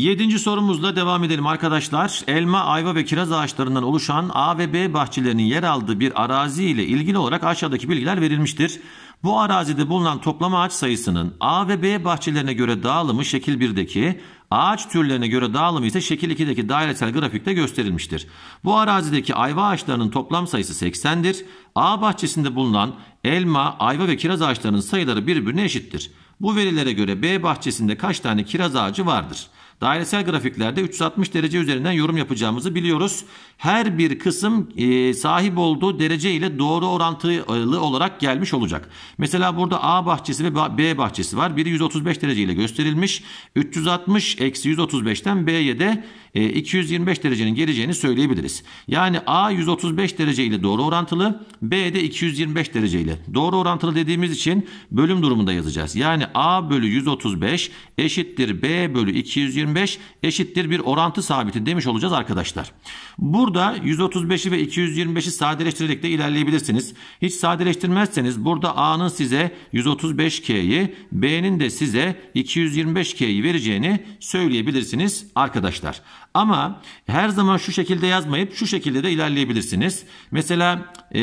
Yedinci sorumuzla devam edelim arkadaşlar. Elma, ayva ve kiraz ağaçlarından oluşan A ve B bahçelerinin yer aldığı bir arazi ile ilgili olarak aşağıdaki bilgiler verilmiştir. Bu arazide bulunan toplam ağaç sayısının A ve B bahçelerine göre dağılımı şekil 1'deki, ağaç türlerine göre dağılımı ise şekil 2'deki dairesel grafikte gösterilmiştir. Bu arazideki ayva ağaçlarının toplam sayısı 80'dir. A bahçesinde bulunan elma, ayva ve kiraz ağaçlarının sayıları birbirine eşittir. Bu verilere göre B bahçesinde kaç tane kiraz ağacı vardır? Dairesel grafiklerde 360 derece üzerinden yorum yapacağımızı biliyoruz. Her bir kısım e, sahip olduğu derece ile doğru orantılı olarak gelmiş olacak. Mesela burada A bahçesi ve B bahçesi var. Biri 135 derece ile gösterilmiş. 360 eksi 135'ten B'ye de 225 e, derecenin geleceğini söyleyebiliriz. Yani A 135 derece ile doğru orantılı, B de 225 derece ile doğru orantılı dediğimiz için bölüm durumunda yazacağız. Yani A bölü 135 eşittir B bölü 225 125 eşittir bir orantı sabiti demiş olacağız arkadaşlar. Burada 135'i ve 225'i sadeleştirerek de ilerleyebilirsiniz. Hiç sadeleştirmezseniz burada A'nın size 135K'yi B'nin de size 225K'yi vereceğini söyleyebilirsiniz arkadaşlar. Ama her zaman şu şekilde yazmayıp şu şekilde de ilerleyebilirsiniz. Mesela e,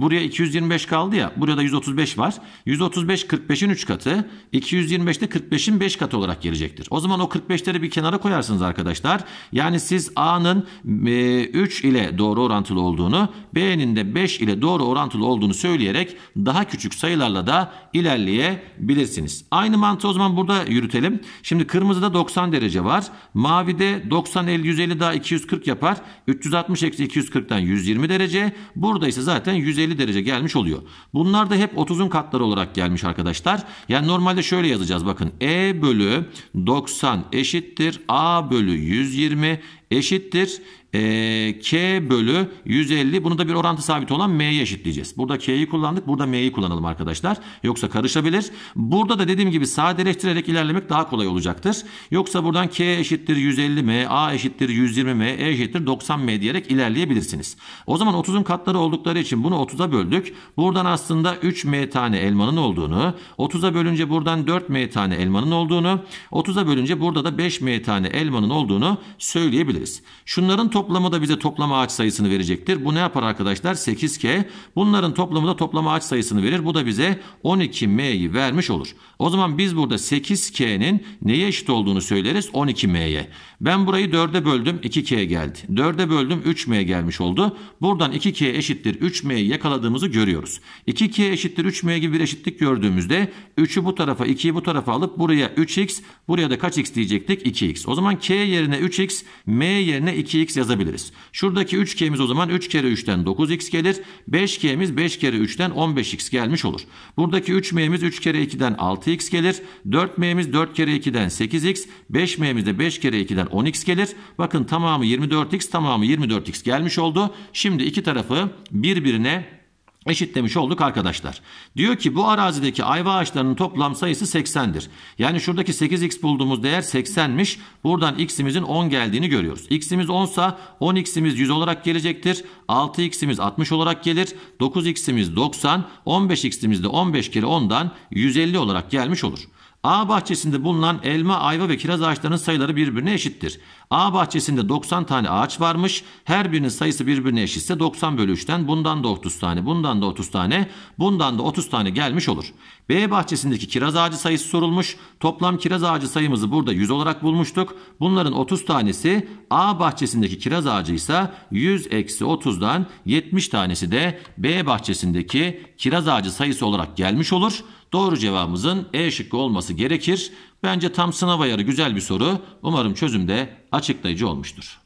buraya 225 kaldı ya. Burada 135 var. 135 45'in 3 katı. 225 de 45'in 5 katı olarak gelecektir. O zaman o 45'leri bir kenara koyarsınız arkadaşlar. Yani siz A'nın e, 3 ile doğru orantılı olduğunu, B'nin de 5 ile doğru orantılı olduğunu söyleyerek daha küçük sayılarla da ilerleyebilirsiniz. Aynı mantığı o zaman burada yürütelim. Şimdi kırmızıda 90 derece var. Mavide 90 Buradan da 150 daha 240 yapar. 360 eksi 240'tan 120 derece. Burada ise zaten 150 derece gelmiş oluyor. Bunlar da hep 30'un katları olarak gelmiş arkadaşlar. Yani normalde şöyle yazacağız bakın. E bölü 90 eşittir. A bölü 120 eşittir e, k bölü 150 bunu da bir orantı sabit olan m'ye eşitleyeceğiz. Burada k'yi kullandık burada m'yi kullanalım arkadaşlar. Yoksa karışabilir. Burada da dediğim gibi sadeleştirerek ilerlemek daha kolay olacaktır. Yoksa buradan k eşittir 150 m, a eşittir 120 m, e eşittir 90 m diyerek ilerleyebilirsiniz. O zaman 30'un katları oldukları için bunu 30'a böldük. Buradan aslında 3 m tane elmanın olduğunu, 30'a bölünce buradan 4 m tane elmanın olduğunu, 30'a bölünce burada da 5 m tane elmanın olduğunu söyleyebiliriz. Şunların toplamı da bize toplam ağaç sayısını verecektir. Bu ne yapar arkadaşlar? 8K. Bunların toplamı da toplam ağaç sayısını verir. Bu da bize 12M'yi vermiş olur. O zaman biz burada 8K'nin neye eşit olduğunu söyleriz? 12M'ye. Ben burayı 4'e böldüm 2K geldi. 4'e böldüm 3M gelmiş oldu. Buradan 2K eşittir 3M'yi yakaladığımızı görüyoruz. 2K eşittir 3M gibi bir eşitlik gördüğümüzde 3'ü bu tarafa 2'yi bu tarafa alıp buraya 3x buraya da kaç x diyecektik? 2x. O zaman K yerine 3x M yerine 2x yazabiliriz yazabiliriz. Şuradaki 3K'miz o zaman 3 kere 3'ten 9X gelir. 5K'miz 5 kere 3'ten 15X gelmiş olur. Buradaki 3M'miz 3 kere 2'den 6X gelir. 4M'miz 4 kere 2'den 8X. 5M'miz de 5 kere 2'den 10X gelir. Bakın tamamı 24X tamamı 24X gelmiş oldu. Şimdi iki tarafı birbirine eşitlemiş olduk arkadaşlar. Diyor ki bu arazideki ayva ağaçlarının toplam sayısı 80'dir. Yani şuradaki 8x bulduğumuz değer 80'miş. Buradan x'imizin 10 geldiğini görüyoruz. x'imiz 10 sa 10x'imiz 100 olarak gelecektir. 6x'imiz 60 olarak gelir. 9x'imiz 90, 15x'imiz de 15 kere 10'dan 150 olarak gelmiş olur. A bahçesinde bulunan elma, ayva ve kiraz ağaçlarının sayıları birbirine eşittir. A bahçesinde 90 tane ağaç varmış. Her birinin sayısı birbirine eşitse 90 bölü 3'ten bundan da 30 tane, bundan da 30 tane, bundan da 30 tane gelmiş olur. B bahçesindeki kiraz ağacı sayısı sorulmuş. Toplam kiraz ağacı sayımızı burada 100 olarak bulmuştuk. Bunların 30 tanesi A bahçesindeki kiraz ağacı ise 100 eksi 30'dan 70 tanesi de B bahçesindeki kiraz ağacı sayısı olarak gelmiş olur. Doğru cevabımızın E şıkkı olması gerekir. Bence tam sınav ayarı güzel bir soru. Umarım çözüm de açıklayıcı olmuştur.